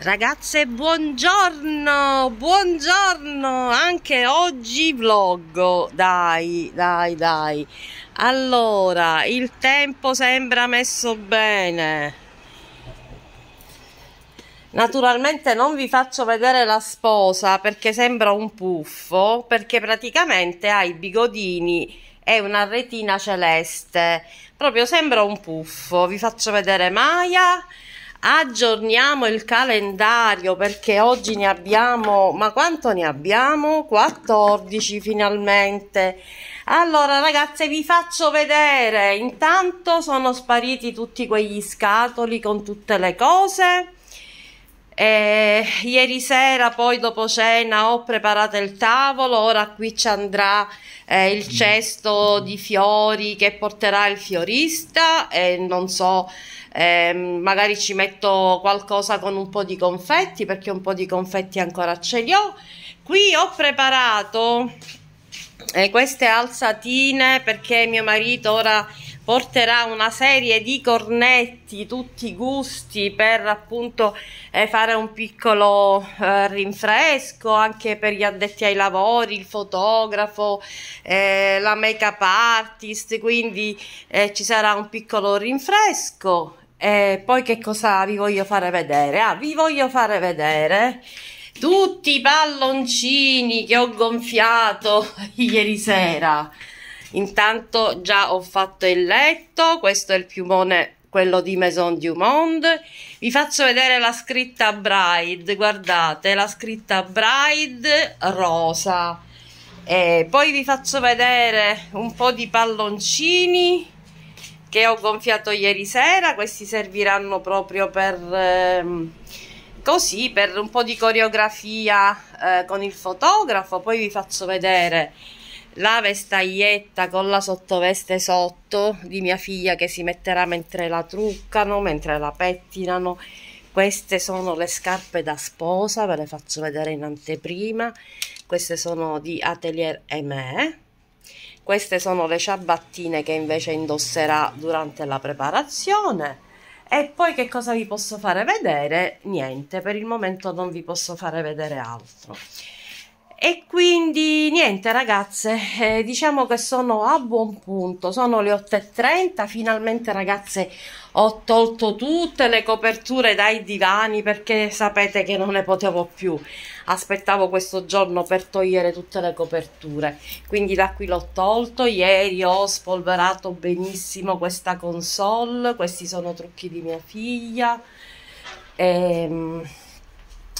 Ragazze, buongiorno, buongiorno, anche oggi vloggo, dai, dai, dai. Allora, il tempo sembra messo bene. Naturalmente non vi faccio vedere la sposa perché sembra un puffo, perché praticamente ha i bigodini e una retina celeste. Proprio sembra un puffo. Vi faccio vedere Maya aggiorniamo il calendario perché oggi ne abbiamo ma quanto ne abbiamo 14 finalmente allora ragazze vi faccio vedere intanto sono spariti tutti quegli scatoli con tutte le cose e ieri sera poi dopo cena ho preparato il tavolo ora qui ci andrà eh, il cesto di fiori che porterà il fiorista e non so eh, magari ci metto qualcosa con un po' di confetti perché un po' di confetti ancora ce li ho qui ho preparato eh, queste alzatine perché mio marito ora porterà una serie di cornetti tutti gusti per appunto eh, fare un piccolo eh, rinfresco anche per gli addetti ai lavori il fotografo eh, la make up artist quindi eh, ci sarà un piccolo rinfresco e poi che cosa vi voglio fare vedere? Ah, vi voglio fare vedere tutti i palloncini che ho gonfiato ieri sera. Intanto già ho fatto il letto, questo è il piumone, quello di Maison du Monde. Vi faccio vedere la scritta Bride, guardate, la scritta Bride rosa. E poi vi faccio vedere un po' di palloncini che ho gonfiato ieri sera, questi serviranno proprio per... Ehm, così per un po' di coreografia eh, con il fotografo, poi vi faccio vedere la vestaglietta con la sottoveste sotto di mia figlia che si metterà mentre la truccano, mentre la pettinano. Queste sono le scarpe da sposa, ve le faccio vedere in anteprima. Queste sono di Atelier Aimé. Queste sono le ciabattine che invece indosserà durante la preparazione. E poi che cosa vi posso fare vedere? Niente, per il momento non vi posso fare vedere altro. E quindi niente ragazze, eh, diciamo che sono a buon punto, sono le 8.30, finalmente ragazze ho tolto tutte le coperture dai divani perché sapete che non ne potevo più aspettavo questo giorno per togliere tutte le coperture quindi da qui l'ho tolto ieri ho spolverato benissimo questa console questi sono trucchi di mia figlia e, ehm,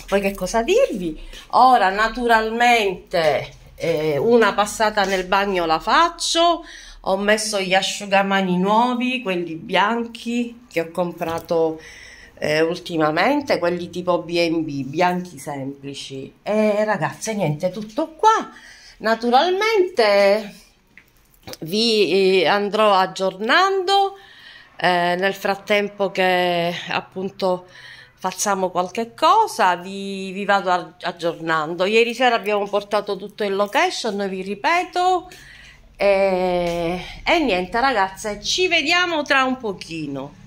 poi che cosa dirvi ora naturalmente eh, una passata nel bagno la faccio ho messo gli asciugamani nuovi, quelli bianchi che ho comprato eh, ultimamente, quelli tipo B&B, bianchi semplici. E ragazze, niente, tutto qua. Naturalmente vi eh, andrò aggiornando eh, nel frattempo che appunto facciamo qualche cosa, vi, vi vado aggiornando. Ieri sera abbiamo portato tutto in location, vi ripeto, e, eh, e eh, niente ragazze, ci vediamo tra un pochino.